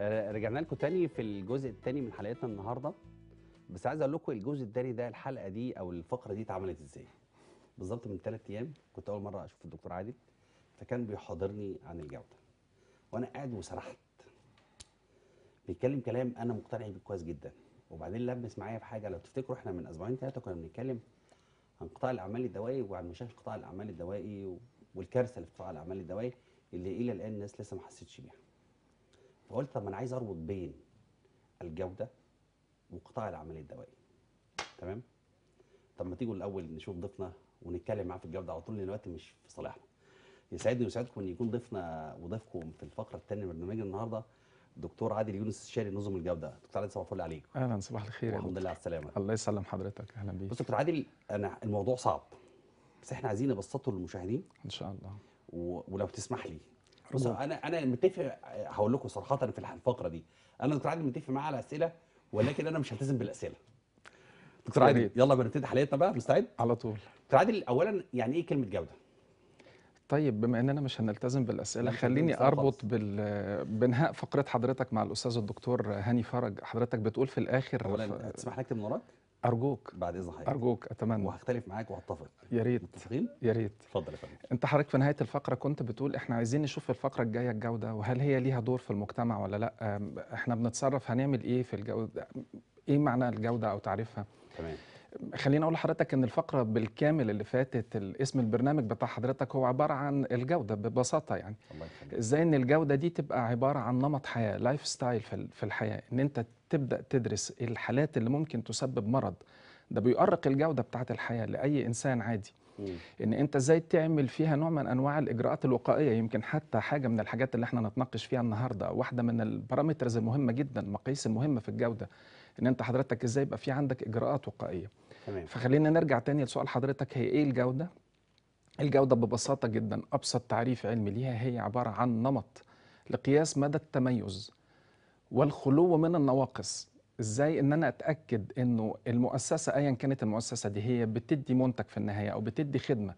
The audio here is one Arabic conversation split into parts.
آه، رجعنا لكم تاني في الجزء التاني من حلقتنا النهارده بس عايز اقول لكم الجزء التاني ده الحلقه دي او الفقره دي اتعملت ازاي بالظبط من ثلاث ايام كنت اول مره اشوف الدكتور عادل فكان بيحاضرني عن الجوده وانا قاعد وسرحت بيتكلم كلام انا مقتنع بيه كويس جدا وبعدين لبس معايا في حاجه لو تفتكروا احنا من اسبوعين ثلاثه كنا بنتكلم عن قطاع الاعمال الدوائي وعن مشاكل قطاع الاعمال الدوائي والكارثه اللي في قطاع الاعمال الدوائي اللي الى الان الناس لسه ما حستش بيها فقلت طب ما انا عايز اربط بين الجوده وقطاع العمليه الدوائيه تمام طب ما تيجوا الاول نشوف ضيفنا ونتكلم معاه في الجوده على طول لان الوقت مش في صالحنا يسعدني ويسعدكم ان يكون ضيفنا وضيفكم في الفقره الثانيه من برنامجنا النهارده دكتور عادل يونس الشاري نظم الجوده دكتور عادل صباح الفل عليك اهلا صباح الخير الحمد لله على السلامه الله يسلم حضرتك اهلا بيك بص دكتور عادل انا الموضوع صعب بس احنا عايزين نبسطه للمشاهدين ان شاء الله و... ولو تسمح لي بص انا انا متفق آه، هقول لكم صراحه في الفقره دي انا دكتور عادل متفق معاه على اسئله ولكن انا مش هلتزم بالاسئله دكتور عادل يلا بنبتدي حلقتنا بقى مستعد على طول دكتور عادل اولا يعني ايه كلمه جوده طيب بما اننا مش هنلتزم بالاسئله خليني اربط بال... بانهاء فقره حضرتك مع الاستاذ الدكتور هاني فرج حضرتك بتقول في الاخر اولا ف... تسمح لك من وراك ارجوك بعد اذن حضرتك ارجوك اتمنى وهختلف معاك وهتفق يا ريت متفقين يا ريت اتفضل يا فندم انت حضرتك في نهايه الفقره كنت بتقول احنا عايزين نشوف الفقره الجايه الجوده وهل هي ليها دور في المجتمع ولا لا احنا بنتصرف هنعمل ايه في الجوده ايه معنى الجوده او تعريفها تمام خليني اقول لحضرتك ان الفقره بالكامل اللي فاتت اسم البرنامج بتاع حضرتك هو عباره عن الجوده ببساطه يعني الله ازاي ان الجوده دي تبقى عباره عن نمط حياه لايف ستايل في الحياه ان انت تبدا تدرس الحالات اللي ممكن تسبب مرض ده بيؤرق الجوده بتاعه الحياه لاي انسان عادي ان انت ازاي تعمل فيها نوع من انواع الاجراءات الوقائيه يمكن حتى حاجه من الحاجات اللي احنا نتناقش فيها النهارده واحده من البارامترز المهمه جدا المقاييس المهمه في الجوده ان انت حضرتك ازاي يبقى في عندك اجراءات وقائيه تمام. فخلينا نرجع تاني لسؤال حضرتك هي ايه الجوده الجوده ببساطه جدا ابسط تعريف علمي ليها هي عباره عن نمط لقياس مدى التميز والخلو من النواقص ازاي ان انا اتاكد انه المؤسسه ايا كانت المؤسسه دي هي بتدي منتج في النهايه او بتدي خدمه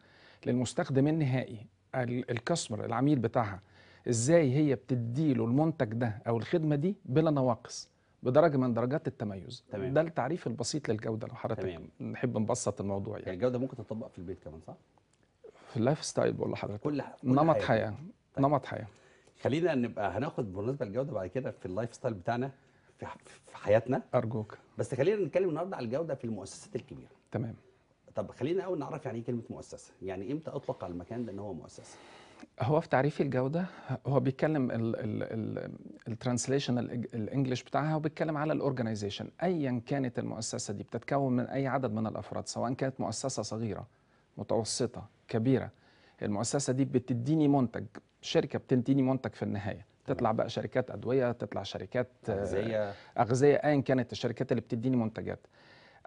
للمستخدم النهائي الكاستمر العميل بتاعها ازاي هي بتدي له المنتج ده او الخدمه دي بلا نواقص بدرجه من درجات التميز تمام. ده التعريف البسيط للجوده لو حضرتك تمام. نحب نبسط الموضوع يعني الجوده ممكن تطبق في البيت كمان صح في اللايف ستايل بقول لحضرتك كل, ح... كل نمط حياه, حياة. طيب. نمط حياه خلينا نبقى هناخد بالنسبه للجوده بعد كده في اللايف ستايل بتاعنا في, حياتنا ارجوك بس خلينا نتكلم النهارده على الجوده في المؤسسات الكبيره تمام طب خلينا اول نعرف يعني ايه كلمه مؤسسه يعني امتى اطلق على المكان ده ان هو مؤسسه هو في تعريف الجودة هو بيتكلم الترانسليشن الانجليش بتاعها بيتكلم على الاورجنايزيشن ايا كانت المؤسسة دي بتتكون من اي عدد من الافراد سواء كانت مؤسسة صغيرة متوسطة كبيرة المؤسسة دي بتديني منتج الشركه بتنتيني منتج في النهايه تطلع بقى شركات ادويه تطلع شركات آه، اغذيه اغذيه ايا كانت الشركات اللي بتديني منتجات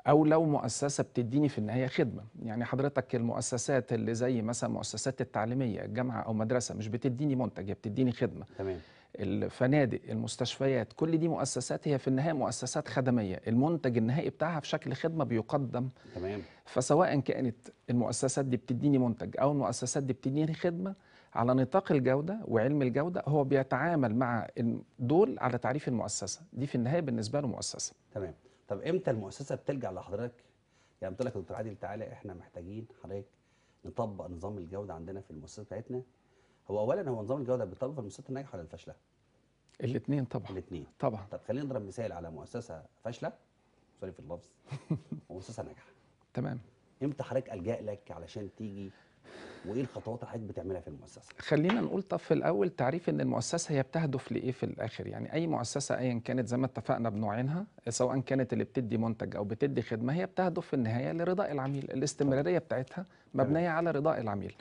او لو مؤسسه بتديني في النهايه خدمه يعني حضرتك المؤسسات اللي زي مثلا مؤسسات التعليميه الجامعه او مدرسه مش بتديني منتج هي بتديني خدمه تمام الفنادق المستشفيات كل دي مؤسسات هي في النهايه مؤسسات خدميه المنتج النهائي بتاعها في شكل خدمه بيقدم تمام فسواء كانت المؤسسات دي بتديني منتج او المؤسسات دي بتديني خدمه على نطاق الجودة وعلم الجودة هو بيتعامل مع دول على تعريف المؤسسة دي في النهاية بالنسبة له مؤسسة تمام طب امتى المؤسسة بتلجأ لحضرتك يعني بتقول لك يا دكتور عادل تعالى احنا محتاجين حضرتك نطبق نظام الجودة عندنا في المؤسسة بتاعتنا هو أولا هو نظام الجودة بيطبق في المؤسسات الناجحة ولا الفاشلة؟ الاثنين طبعا الاثنين طبعا طب خلينا نضرب مثال على مؤسسة فاشلة سوري في اللفظ ومؤسسة ناجحة تمام امتى حضرتك ألجأ لك علشان تيجي وايه الخطوات اللي حضرتك بتعملها في المؤسسه؟ خلينا نقول طب في الاول تعريف ان المؤسسه هي بتهدف لايه في الاخر يعني اي مؤسسه ايا كانت زي ما اتفقنا بنوعينها سواء كانت اللي بتدي منتج او بتدي خدمه هي بتهدف في النهايه لرضاء العميل الاستمراريه بتاعتها مبنيه على رضاء العميل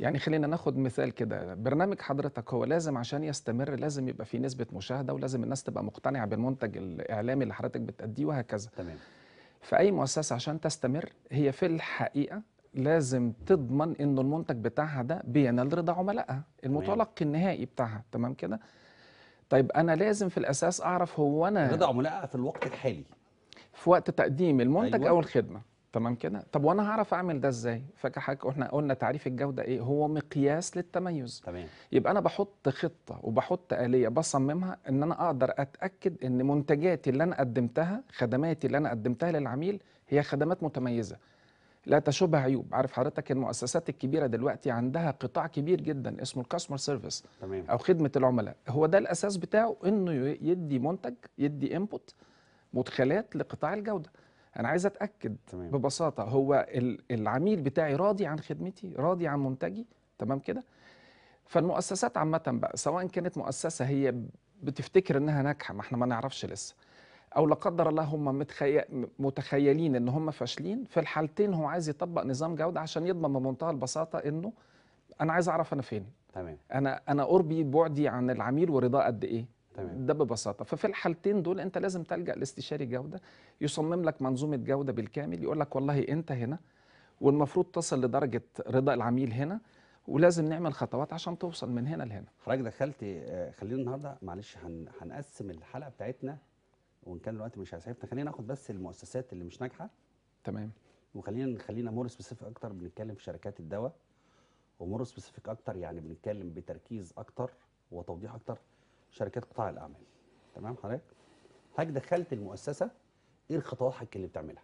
يعني خلينا ناخد مثال كده برنامج حضرتك هو لازم عشان يستمر لازم يبقى في نسبة مشاهدة ولازم الناس تبقى مقتنعة بالمنتج الإعلامي اللي حضرتك بتأديه وهكذا تمام فأي مؤسسة عشان تستمر هي في الحقيقة لازم تضمن انه المنتج بتاعها ده بينال رضا عملائها المتلقي النهائي بتاعها تمام كده طيب انا لازم في الاساس اعرف هو انا رضا عملائها في الوقت الحالي في وقت تقديم المنتج أيوة. او الخدمه تمام كده طب وانا هعرف اعمل ده ازاي فاكر حضرتك احنا قلنا تعريف الجوده ايه هو مقياس للتميز تمام يبقى انا بحط خطه وبحط اليه بصممها ان انا اقدر اتاكد ان منتجاتي اللي انا قدمتها خدماتي اللي انا قدمتها للعميل هي خدمات متميزه لا تشوبها عيوب عارف حضرتك المؤسسات الكبيره دلوقتي عندها قطاع كبير جدا اسمه الكاستمر سيرفيس او خدمه العملاء هو ده الاساس بتاعه انه يدي منتج يدي انبوت مدخلات لقطاع الجوده انا عايز اتاكد تمام. ببساطه هو العميل بتاعي راضي عن خدمتي راضي عن منتجي تمام كده فالمؤسسات عامه بقى سواء كانت مؤسسه هي بتفتكر انها ناجحه ما احنا ما نعرفش لسه او لا قدر الله هم متخيلين ان هم فاشلين في الحالتين هو عايز يطبق نظام جوده عشان يضمن بمنتهى البساطه انه انا عايز اعرف انا فين تمام انا انا قربي بعدي عن العميل ورضاه قد ايه تمام ده ببساطه ففي الحالتين دول انت لازم تلجا لاستشاري جوده يصمم لك منظومه جوده بالكامل يقول لك والله انت هنا والمفروض تصل لدرجه رضا العميل هنا ولازم نعمل خطوات عشان توصل من هنا لهنا حضرتك دخلت آه، خلينا النهارده معلش هنقسم الحلقه بتاعتنا وان كان الوقت مش هيسعفنا خلينا ناخد بس المؤسسات اللي مش ناجحه تمام وخلينا خلينا مور سبيسيفيك اكتر بنتكلم في شركات الدواء ومور سبيسيفيك اكتر يعني بنتكلم بتركيز اكتر وتوضيح اكتر شركات قطاع الاعمال تمام حضرتك حضرتك دخلت المؤسسه ايه الخطوات اللي بتعملها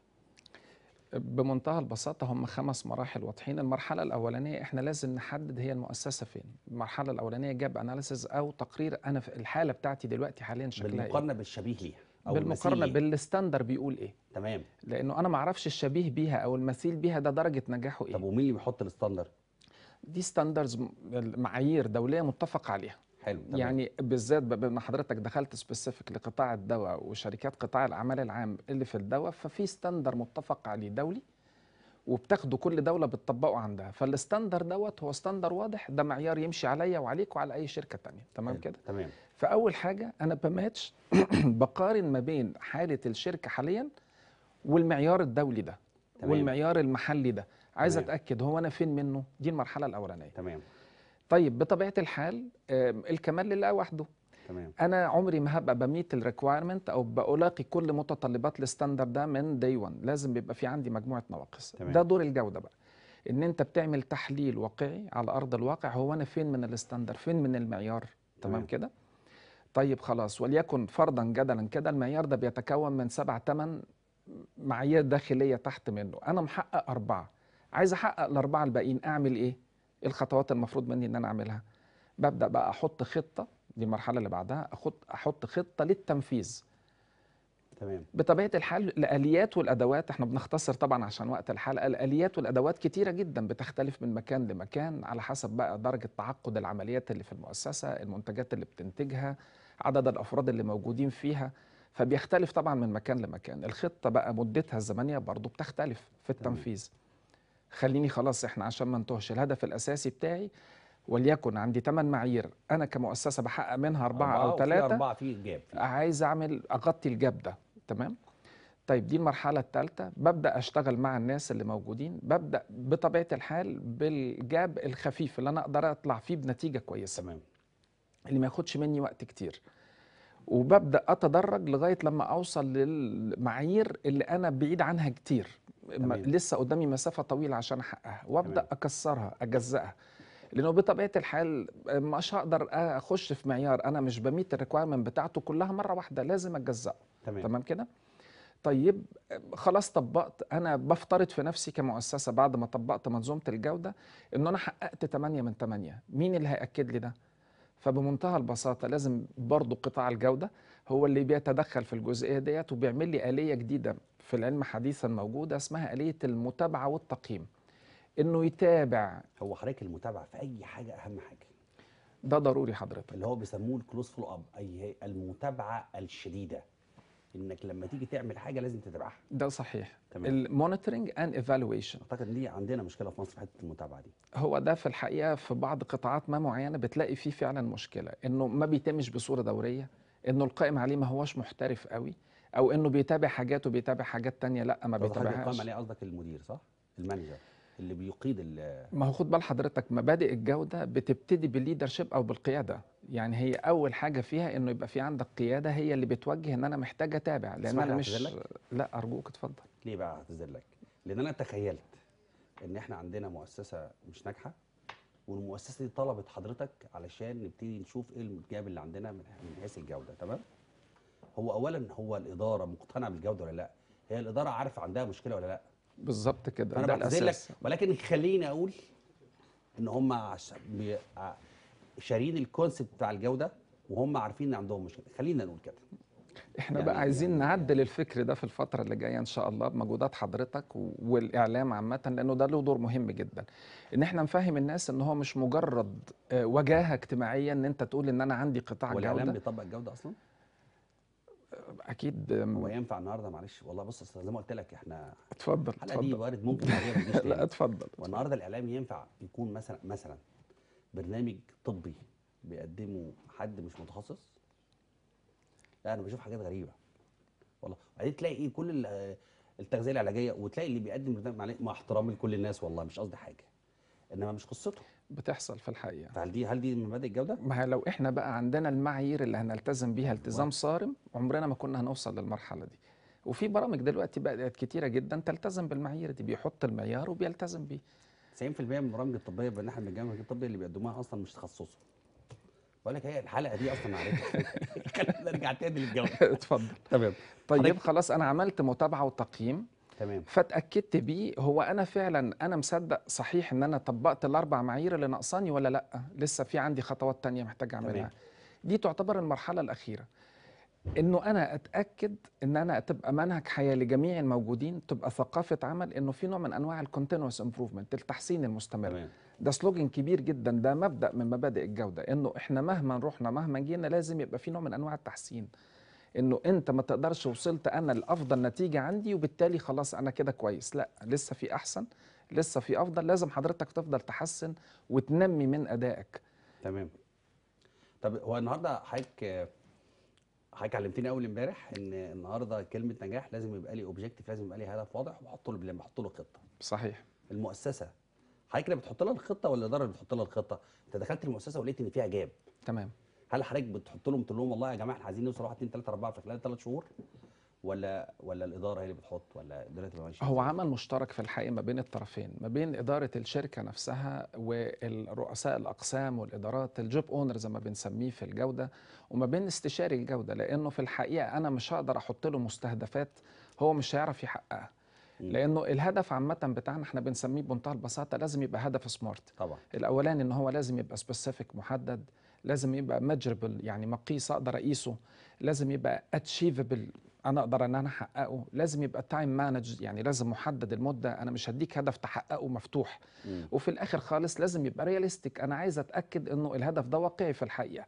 بمنتهى البساطة هم خمس مراحل واضحين المرحلة الأولانية إحنا لازم نحدد هي المؤسسة فين المرحلة الأولانية جاب أناليسز أو تقرير أنا في الحالة بتاعتي دلوقتي حاليا شكلها إيه. بالمقارنة إيه؟ بالشبيه ليها او بالمقارنه بالستاندر بيقول ايه تمام لانه انا ما اعرفش الشبيه بيها او المثيل بيها ده درجه نجاحه ايه طب ومين اللي بيحط الستاندر دي ستاندرز معايير دوليه متفق عليها حلو تمام. يعني بالذات بما حضرتك دخلت سبيسيفيك لقطاع الدواء وشركات قطاع الاعمال العام اللي في الدواء ففي ستاندر متفق عليه دولي وبتاخده كل دوله بتطبقه عندها فالستاندر دوت هو ستاندر واضح ده معيار يمشي عليا وعليك وعلى اي شركه تانية تمام كده تمام فاول حاجه انا بماتش بقارن ما بين حاله الشركه حاليا والمعيار الدولي ده تمام. والمعيار المحلي ده عايز تمام. اتاكد هو انا فين منه دي المرحله الاولانيه تمام طيب بطبيعه الحال الكمال لله وحده تمام انا عمري ما هبقى بميت الريكوايرمنت او بلاقي كل متطلبات الستاندر ده من داي 1 لازم بيبقى في عندي مجموعه نواقص ده دور الجوده بقى ان انت بتعمل تحليل واقعي على ارض الواقع هو انا فين من الستاندر فين من المعيار تمام, تمام. كده طيب خلاص وليكن فرضا جدلا كده المعيار ده بيتكون من سبع ثمان معايير داخليه تحت منه انا محقق اربعه عايز احقق الاربعه الباقيين اعمل إيه؟, ايه الخطوات المفروض مني ان انا اعملها ببدا بقى احط خطه دي المرحله اللي بعدها احط احط خطه للتنفيذ تمام بطبيعه الحال الاليات والادوات احنا بنختصر طبعا عشان وقت الحلقه الاليات والادوات كتيره جدا بتختلف من مكان لمكان على حسب بقى درجه تعقد العمليات اللي في المؤسسه المنتجات اللي بتنتجها عدد الافراد اللي موجودين فيها فبيختلف طبعا من مكان لمكان الخطه بقى مدتها الزمنيه برضو بتختلف في التنفيذ خليني خلاص احنا عشان ما انتهش الهدف الاساسي بتاعي وليكن عندي 8 معايير انا كمؤسسه بحقق منها أربعة, أربعة أو ثلاثة أربعة في جاب عايز أعمل أغطي الجاب ده تمام طيب دي المرحلة الثالثة ببدأ أشتغل مع الناس اللي موجودين ببدأ بطبيعة الحال بالجاب الخفيف اللي أنا أقدر أطلع فيه بنتيجة كويسة تمام اللي ما ياخدش مني وقت كتير وببدا اتدرج لغايه لما اوصل للمعايير اللي انا بعيد عنها كتير لسه قدامي مسافه طويله عشان احققها وابدا تمام. اكسرها اجزئها لانه بطبيعه الحال مش هقدر اخش في معيار انا مش بميت الريكوايرمنت بتاعته كلها مره واحده لازم اجزئه تمام, تمام كده طيب خلاص طبقت انا بفترض في نفسي كمؤسسه بعد ما طبقت منظومه الجوده ان انا حققت 8 من 8 مين اللي هياكد لي ده فبمنتهى البساطه لازم برضو قطاع الجوده هو اللي بيتدخل في الجزئيه ديت وبيعمل لي اليه جديده في العلم حديثا موجوده اسمها اليه المتابعه والتقييم انه يتابع هو حضرتك المتابعه في اي حاجه اهم حاجه ده ضروري حضرتك اللي هو بيسموه الكلوز فولو اب اي المتابعه الشديده انك لما تيجي تعمل حاجه لازم تتابعها ده صحيح المونيتورنج اند ايفالويشن اعتقد دي عندنا مشكله في مصر في حته المتابعه دي هو ده في الحقيقه في بعض قطاعات ما معينه بتلاقي فيه فعلا مشكله انه ما بيتمش بصوره دوريه انه القائم عليه ما هوش محترف قوي او انه بيتابع حاجات وبيتابع حاجات تانية لا ما بيتابعهاش القائم عليه قصدك المدير صح المانجر اللي بيقيد ما هو خد بال حضرتك مبادئ الجوده بتبتدي بالليدرشيب او بالقياده يعني هي اول حاجه فيها انه يبقى في عندك قياده هي اللي بتوجه ان انا محتاج اتابع لان انا مش لا ارجوك اتفضل ليه بقى اعتذر لك لان انا تخيلت ان احنا عندنا مؤسسه مش ناجحه والمؤسسه دي طلبت حضرتك علشان نبتدي نشوف ايه المتجاب اللي عندنا من حيث الجوده تمام هو اولا هو الاداره مقتنعه بالجوده ولا لا هي الاداره عارفه عندها مشكله ولا لا بالظبط كده انا بعتذر ولكن خليني اقول ان هم شاريين آه، شارين الكونسيبت بتاع الجوده وهم عارفين ان عندهم مشكله خلينا نقول كده احنا يعني بقى عايزين يعني نعدل الفكر ده في الفتره اللي جايه ان شاء الله بمجهودات حضرتك والاعلام عامه لانه ده له دور مهم جدا ان احنا نفهم الناس ان هو مش مجرد آه، وجاهه اجتماعيه ان انت تقول ان انا عندي قطاع جوده والاعلام بيطبق الجوده اصلا اكيد هو ينفع النهارده معلش والله بص اصل زي ما قلت لك احنا اتفضل الحلقه دي وارد ممكن لا اتفضل والنهارده الاعلام ينفع يكون مثلا مثلا برنامج طبي بيقدمه حد مش متخصص لا انا بشوف حاجات غريبه والله وبعدين تلاقي ايه كل التغذيه العلاجيه وتلاقي اللي بيقدم برنامج مع احترامي لكل الناس والله مش قصدي حاجه انما مش قصته بتحصل في الحقيقه هل دي هل دي من مبادئ الجوده؟ ما هي لو احنا بقى عندنا المعايير اللي هنلتزم بيها التزام صارم عمرنا ما كنا هنوصل للمرحله دي وفي برامج دلوقتي بقت كتيره جدا تلتزم بالمعايير دي بيحط المعيار وبيلتزم بيه 90% من البرامج الطبيه بالناحيه من الجامعه الطبيه اللي بيقدموها اصلا مش تخصصه بقول لك هي الحلقه دي اصلا معرفه. خلينا نرجع تاني للجوده. اتفضل تمام طيب خلاص انا عملت متابعه وتقييم تمام فاتاكدت بيه هو انا فعلا انا مصدق صحيح ان انا طبقت الاربع معايير اللي ناقصاني ولا لا لسه في عندي خطوات تانية محتاج اعملها تمام. دي تعتبر المرحله الاخيره انه انا اتاكد ان انا تبقى منهج حياه لجميع الموجودين تبقى ثقافه عمل انه في نوع من انواع الكونتينوس امبروفمنت التحسين المستمر تمام. ده سلوجن كبير جدا ده مبدا من مبادئ الجوده انه احنا مهما رحنا مهما جينا لازم يبقى في نوع من انواع التحسين انه انت ما تقدرش وصلت انا لافضل نتيجه عندي وبالتالي خلاص انا كده كويس لا لسه في احسن لسه في افضل لازم حضرتك تفضل تحسن وتنمي من ادائك تمام طب هو النهارده حضرتك حضرتك علمتني اول امبارح ان النهارده كلمه نجاح لازم يبقى لي اوبجيكتيف لازم يبقى لي هدف واضح وبحط له بلم احط له خطه صحيح المؤسسه حضرتك اللي بتحط لها الخطه ولا الاداره اللي بتحط لها الخطه انت دخلت المؤسسه ولقيت ان فيها جاب تمام هل حضرتك بتحط لهم تقول لهم والله يا جماعه احنا عايزين نوصل 1 2 3 4 في خلال ثلاث شهور ولا ولا الاداره هي اللي بتحط ولا دلوقتي ماشي هو عمل مشترك في الحقيقه ما بين الطرفين ما بين اداره الشركه نفسها والرؤساء الاقسام والادارات الجوب اونر زي ما بنسميه في الجوده وما بين استشاري الجوده لانه في الحقيقه انا مش هقدر احط له مستهدفات هو مش هيعرف يحققها لانه الهدف عامه بتاعنا احنا بنسميه بمنتهى البساطه لازم يبقى هدف سمارت طبعا الاولاني ان هو لازم يبقى سبيسيفيك محدد لازم يبقى مجربل يعني مقيس اقدر اقيسه لازم يبقى اتشيفبل انا اقدر ان انا احققه لازم يبقى تايم مانج يعني لازم محدد المده انا مش هديك هدف تحققه مفتوح م. وفي الاخر خالص لازم يبقى رياليستيك انا عايز اتاكد انه الهدف ده واقعي في الحقيقه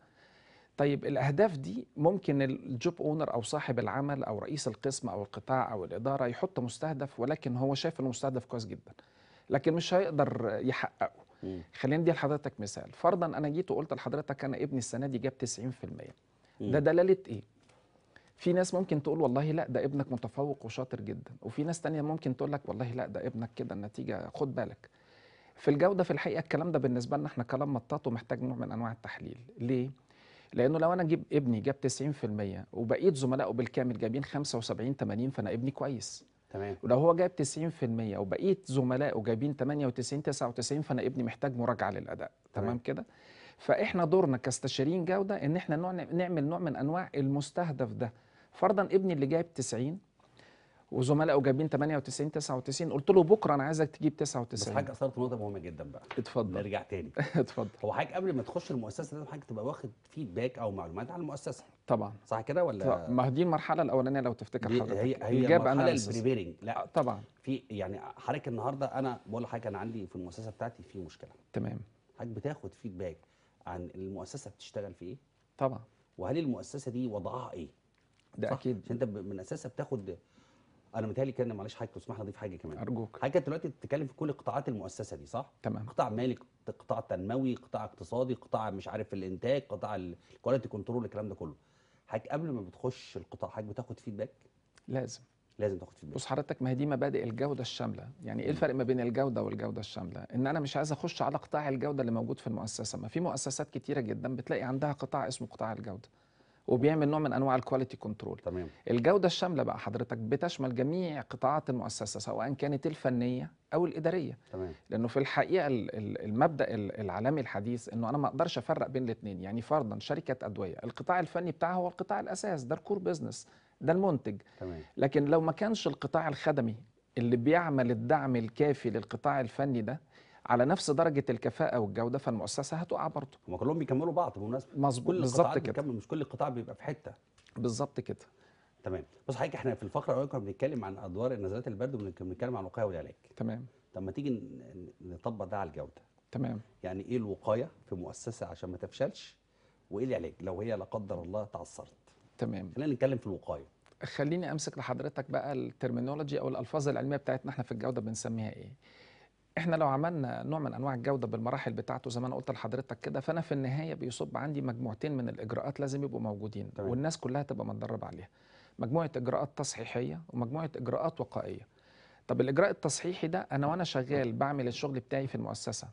طيب الاهداف دي ممكن الجوب اونر او صاحب العمل او رئيس القسم او القطاع او الاداره يحط مستهدف ولكن هو شايف المستهدف كويس جدا لكن مش هيقدر يحققه خلينا ندي لحضرتك مثال فرضا انا جيت وقلت لحضرتك انا ابني السنه دي جاب 90% ده دلاله ايه في ناس ممكن تقول والله لا ده ابنك متفوق وشاطر جدا وفي ناس تانية ممكن تقول لك والله لا ده ابنك كده النتيجه خد بالك في الجوده في الحقيقه الكلام ده بالنسبه لنا احنا كلام مطاط ومحتاج نوع من انواع التحليل ليه لانه لو انا اجيب ابني جاب 90% وبقيت زملائه بالكامل جايبين 75 80 فانا ابني كويس تمام ولو هو جايب 90% وبقيه زملائه جايبين 98 99 فانا ابني محتاج مراجعه للاداء تمام, تمام كده فاحنا دورنا كاستشاريين جوده ان احنا نعمل نوع من انواع المستهدف ده فرضا ابني اللي جايب 90 وزملائه جايبين 98 99 قلت له بكره انا عايزك تجيب 99 بس حاجه اثرت نقطه مهمه جدا بقى اتفضل نرجع تاني اتفضل هو حضرتك قبل ما تخش المؤسسه لازم حضرتك تبقى واخد فيدباك او معلومات عن المؤسسه طبعا صح كده ولا طبعا. ما دي المرحله الاولانيه لو تفتكر حضرتك هي هي المرحله البريبيرنج لا آه، طبعا في يعني حضرتك النهارده انا بقول لحضرتك انا عندي في المؤسسه بتاعتي في مشكله تمام حضرتك بتاخد فيدباك عن المؤسسه بتشتغل في ايه طبعا وهل المؤسسه دي وضعها ايه ده اكيد انت من اساسها بتاخد انا متهيألي كان معلش حضرتك تسمح لي اضيف حاجه كمان ارجوك حضرتك دلوقتي بتتكلم في كل قطاعات المؤسسه دي صح؟ تمام قطاع مالي قطاع تنموي قطاع اقتصادي قطاع مش عارف الانتاج قطاع الكواليتي كنترول الكلام ده كله حضرتك قبل ما بتخش القطاع حضرتك بتاخد فيدباك؟ لازم لازم تاخد فيدباك بص حضرتك ما هي دي مبادئ الجوده الشامله يعني ايه الفرق ما بين الجوده والجوده الشامله ان انا مش عايز اخش على قطاع الجوده اللي موجود في المؤسسه ما في مؤسسات كتيره جدا بتلاقي عندها قطاع اسمه قطاع الجوده وبيعمل نوع من انواع الكواليتي كنترول تمام الجوده الشامله بقى حضرتك بتشمل جميع قطاعات المؤسسه سواء كانت الفنيه او الاداريه تمام لانه في الحقيقه المبدا العالمي الحديث انه انا ما اقدرش افرق بين الاثنين يعني فرضا شركه ادويه القطاع الفني بتاعها هو القطاع الاساس ده الكور بزنس ده المنتج تمام لكن لو ما كانش القطاع الخدمي اللي بيعمل الدعم الكافي للقطاع الفني ده على نفس درجه الكفاءه والجوده فالمؤسسه هتقع برضه هم كلهم بيكملوا بعض بالمناسبه مظبوط بالظبط كده بيكمل مش كل قطاع بيبقى في حته بالظبط كده تمام بص حضرتك احنا في الفقره الاولى كنا بنتكلم عن ادوار النزلات البرد وبنتكلم عن الوقايه والعلاج تمام طب ما تيجي نطبق ده على الجوده تمام يعني ايه الوقايه في مؤسسه عشان ما تفشلش وايه العلاج لو هي لا قدر الله تعثرت تمام خلينا نتكلم في الوقايه خليني امسك لحضرتك بقى الترمينولوجي او الالفاظ العلميه بتاعتنا احنا في الجوده بنسميها ايه احنا لو عملنا نوع من انواع الجوده بالمراحل بتاعته زي ما انا قلت لحضرتك كده فانا في النهايه بيصب عندي مجموعتين من الاجراءات لازم يبقوا موجودين طيب. والناس كلها تبقى متدرب عليها مجموعه اجراءات تصحيحيه ومجموعه اجراءات وقائيه طب الاجراء التصحيحي ده انا وانا شغال بعمل الشغل بتاعي في المؤسسه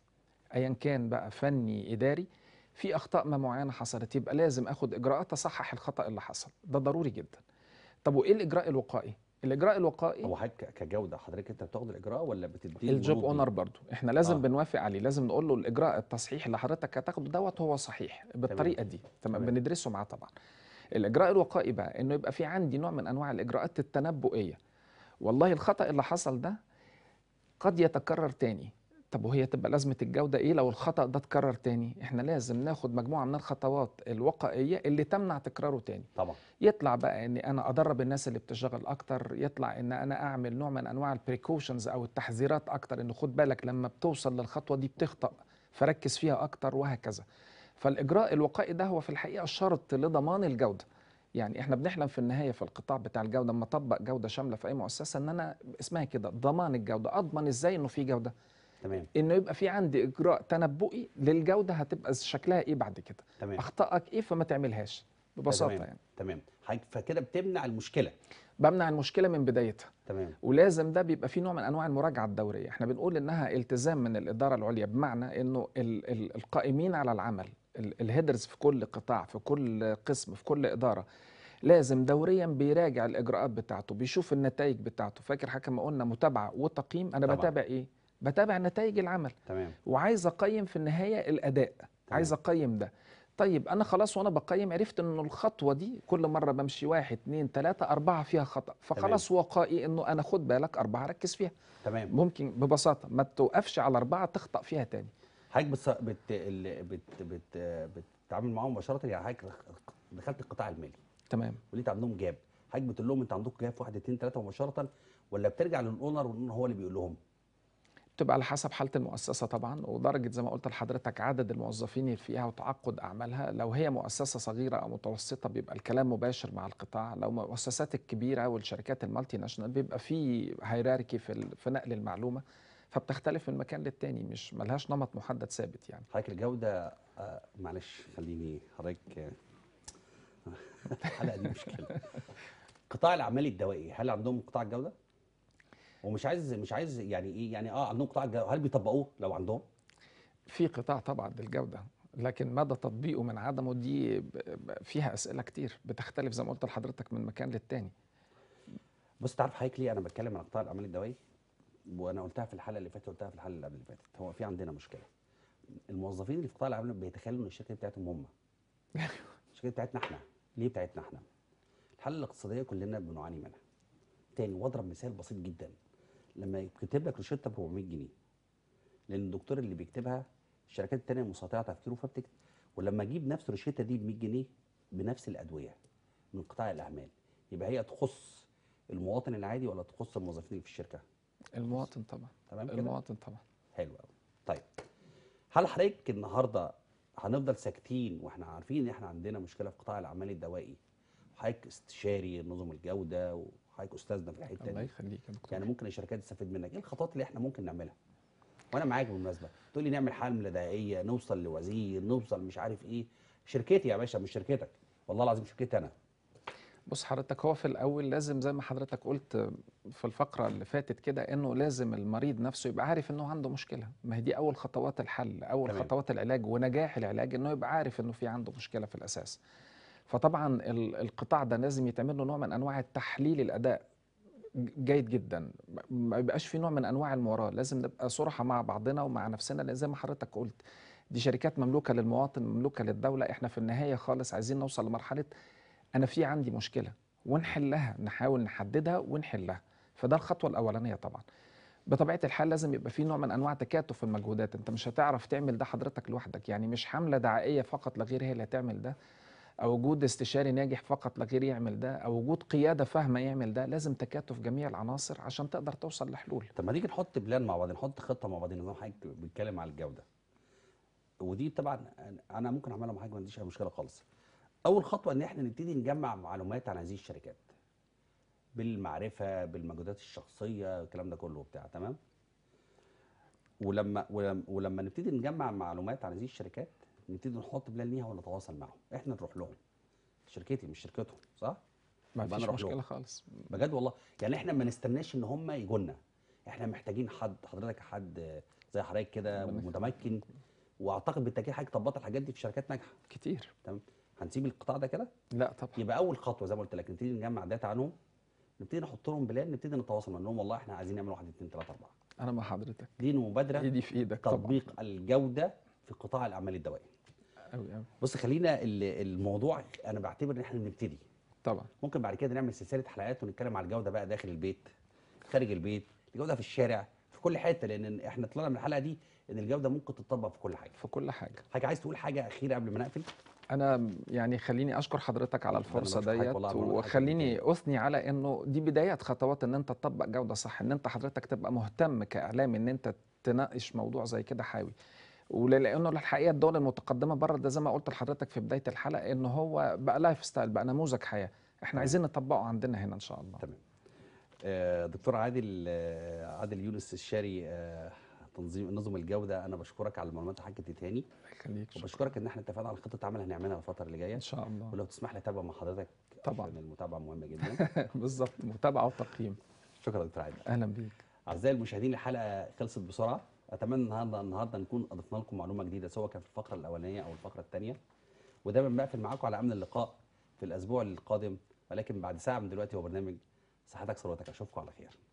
ايا كان بقى فني اداري في اخطاء ما معينه حصلت يبقى لازم اخد اجراءات اصحح الخطا اللي حصل ده ضروري جدا طب وايه الاجراء الوقائي الاجراء الوقائي هو حضرتك كجوده حضرتك انت بتاخد الاجراء ولا بتدي الجوب اونر برضو احنا لازم آه. بنوافق عليه لازم نقول له الاجراء التصحيح اللي حضرتك هتاخده دوت هو صحيح بالطريقه دي تمام بندرسه معاه طبعا الاجراء الوقائي بقى انه يبقى في عندي نوع من انواع الاجراءات التنبؤيه والله الخطا اللي حصل ده قد يتكرر تاني طب وهي تبقى لازمه الجوده ايه لو الخطا ده اتكرر تاني احنا لازم ناخد مجموعه من الخطوات الوقائيه اللي تمنع تكراره تاني طبعا يطلع بقى ان انا ادرب الناس اللي بتشتغل اكتر يطلع ان انا اعمل نوع من انواع البريكوشنز او التحذيرات اكتر ان خد بالك لما بتوصل للخطوه دي بتخطا فركز فيها اكتر وهكذا فالاجراء الوقائي ده هو في الحقيقه شرط لضمان الجوده يعني احنا بنحلم في النهايه في القطاع بتاع الجوده لما اطبق جوده شامله في اي مؤسسه ان انا اسمها كده ضمان الجوده اضمن ازاي انه في جوده تمام انه يبقى في عندي اجراء تنبؤي للجوده هتبقى شكلها ايه بعد كده تمام اخطائك ايه فما تعملهاش ببساطه تمام. يعني تمام تمام فكده بتمنع المشكله بمنع المشكله من بدايتها تمام ولازم ده بيبقى في نوع من انواع المراجعه الدوريه احنا بنقول انها التزام من الاداره العليا بمعنى انه ال ال القائمين على العمل الهيدرز في كل قطاع في كل قسم في كل اداره لازم دوريا بيراجع الاجراءات بتاعته بيشوف النتائج بتاعته فاكر حكم ما قلنا متابعه وتقييم انا طبعا. بتابع ايه بتابع نتائج العمل تمام وعايز اقيم في النهايه الاداء تمام. عايز اقيم ده طيب انا خلاص وانا بقيم عرفت ان الخطوه دي كل مره بمشي واحد اثنين ثلاثه اربعه فيها خطا فخلاص وقائي انه انا خد بالك اربعه ركز فيها تمام ممكن ببساطه ما توقفش على اربعه تخطا فيها تاني حضرتك بت... بت... بت... بت... بتتعامل معاهم مباشره يعني حضرتك دخلت القطاع المالي تمام ولقيت عندهم جاب حضرتك بتقول لهم انت عندكم جاب واحد اثنين ثلاثه مباشره ولا بترجع للاونر والاونر هو اللي بيقول لهم؟ بتبقى على حسب حاله المؤسسه طبعا ودرجه زي ما قلت لحضرتك عدد الموظفين اللي فيها وتعقد اعمالها لو هي مؤسسه صغيره او متوسطه بيبقى الكلام مباشر مع القطاع لو مؤسسات الكبيره والشركات المالتي ناشونال بيبقى في هيراركي في في نقل المعلومه فبتختلف من مكان للتاني مش ملهاش نمط محدد ثابت يعني حضرتك الجوده آه معلش خليني حضرتك آه، الحلقه دي مشكله قطاع الاعمال الدوائي هل عندهم قطاع الجوده؟ ومش عايز مش عايز يعني ايه يعني اه عندهم قطاع الجوده هل بيطبقوه لو عندهم؟ في قطاع طبعا للجوده لكن مدى تطبيقه من عدمه دي فيها اسئله كتير بتختلف زي ما قلت لحضرتك من مكان للتاني بص تعرف حضرتك ليه انا بتكلم عن قطاع الاعمال الدوائي وانا قلتها في الحلقه اللي فاتت قلتها في الحلقه اللي قبل اللي فاتت هو في عندنا مشكله الموظفين اللي في قطاع الاعمال بيتخيلوا ان الشركه بتاعتهم هم الشركه بتاعتنا احنا ليه بتاعتنا احنا الحاله الاقتصاديه كلنا بنعاني منها تاني واضرب مثال بسيط جدا لما يكتب لك روشته ب 400 جنيه لان الدكتور اللي بيكتبها الشركات الثانيه مستطيعه تفكيره فبتكتب ولما اجيب نفس روشته دي ب 100 جنيه بنفس الادويه من قطاع الاعمال يبقى هي تخص المواطن العادي ولا تخص الموظفين اللي في الشركه؟ المواطن طبعا تمام المواطن طبعا حلو قوي طيب هل حضرتك النهارده هنفضل ساكتين واحنا عارفين ان احنا عندنا مشكله في قطاع الاعمال الدوائي حضرتك استشاري نظم الجوده حضرتك استاذنا في الحته دي الله يخليك يا دكتور يعني ممكن الشركات تستفيد منك ايه الخطوات اللي احنا ممكن نعملها وانا معاك بالمناسبه تقول لي نعمل حمله دعائيه نوصل لوزير نوصل مش عارف ايه شركتي يا باشا مش شركتك والله العظيم شركتي انا بص حضرتك هو في الاول لازم زي ما حضرتك قلت في الفقره اللي فاتت كده انه لازم المريض نفسه يبقى عارف انه عنده مشكله ما هي دي اول خطوات الحل اول تمام. خطوات العلاج ونجاح العلاج انه يبقى عارف انه في عنده مشكله في الاساس فطبعا القطاع ده لازم يتعمل له نوع من انواع التحليل الاداء جيد جدا ما يبقاش في نوع من انواع المواراه لازم نبقى صراحه مع بعضنا ومع نفسنا لان زي ما حضرتك قلت دي شركات مملوكه للمواطن مملوكه للدوله احنا في النهايه خالص عايزين نوصل لمرحله انا في عندي مشكله ونحلها نحاول نحددها ونحلها فده الخطوه الاولانيه طبعا بطبيعه الحال لازم يبقى في نوع من انواع تكاتف في المجهودات انت مش هتعرف تعمل ده حضرتك لوحدك يعني مش حمله دعائيه فقط لا غير هي اللي هتعمل ده او وجود استشاري ناجح فقط لا غير يعمل ده او وجود قياده فاهمه يعمل ده لازم تكاتف جميع العناصر عشان تقدر توصل لحلول طب ما نيجي نحط بلان مع بعض نحط خطه مع بعض نظام حضرتك بيتكلم على الجوده ودي طبعا انا ممكن اعملها مع حضرتك ما عنديش اي مشكله خالص اول خطوه ان احنا نبتدي نجمع معلومات عن هذه الشركات بالمعرفه بالمجهودات الشخصيه الكلام ده كله وبتاع تمام ولما, ولما نبتدي نجمع معلومات عن هذه الشركات نبتدي نحط بلان ليها ولا نتواصل معاهم احنا نروح لهم شركتي مش شركتهم صح ما فيش مشكله لهم. خالص بجد والله يعني احنا ما نستناش ان هم يجوا لنا احنا محتاجين حد حضرتك حد زي حضرتك كده متمكن واعتقد بالتاكيد حضرتك طبقت الحاجات دي في شركات ناجحه كتير تمام هنسيب القطاع ده كده لا طبعا يبقى اول خطوه زي ما قلت لك نبتدي نجمع داتا عنهم نبتدي نحط لهم بلان نبتدي نتواصل معاهم والله احنا عايزين نعمل 1 2 3 4 انا مع حضرتك دي مبادره ايدي في ايدك تطبيق طبعا. الجوده في قطاع الاعمال الدوائيه قوي قوي بص خلينا الموضوع انا بعتبر ان احنا بنبتدي طبعا ممكن بعد كده نعمل سلسله حلقات ونتكلم على الجوده بقى داخل البيت خارج البيت الجوده في الشارع في كل حته لان احنا طلعنا من الحلقه دي ان الجوده ممكن تتطبق في كل حاجه في كل حاجه حاجه عايز تقول حاجه اخيره قبل ما نقفل انا يعني خليني اشكر حضرتك على الفرصه ديت وخليني اثني على انه دي بدايه خطوات ان انت تطبق جوده صح ان انت حضرتك تبقى مهتم كاعلامي ان انت تناقش موضوع زي كده حاوي ولانه الحقيقه الدول المتقدمه بره ده زي ما قلت لحضرتك في بدايه الحلقه ان هو بقى لايف ستايل بقى نموذج حياه احنا عايزين نطبقه عندنا هنا ان شاء الله تمام آه، دكتور عادل آه، عادل يونس الشاري آه، تنظيم نظم الجوده انا بشكرك على المعلومات اللي حضرتك اديتهاني وبشكرك ان احنا اتفقنا على خطه عمل هنعملها الفتره اللي جايه ان شاء الله ولو تسمح لي اتابع مع حضرتك طبعا عشان المتابعه مهمه جدا بالظبط متابعه وتقييم شكرا دكتور عادل اهلا بيك اعزائي المشاهدين الحلقه خلصت بسرعه اتمنى النهارده النهارده نكون اضفنا لكم معلومه جديده سواء كان في الفقره الاولانيه او الفقره الثانيه ودايما بقفل معاكم على امن اللقاء في الاسبوع القادم ولكن بعد ساعه من دلوقتي هو برنامج صحتك ثروتك اشوفكم على خير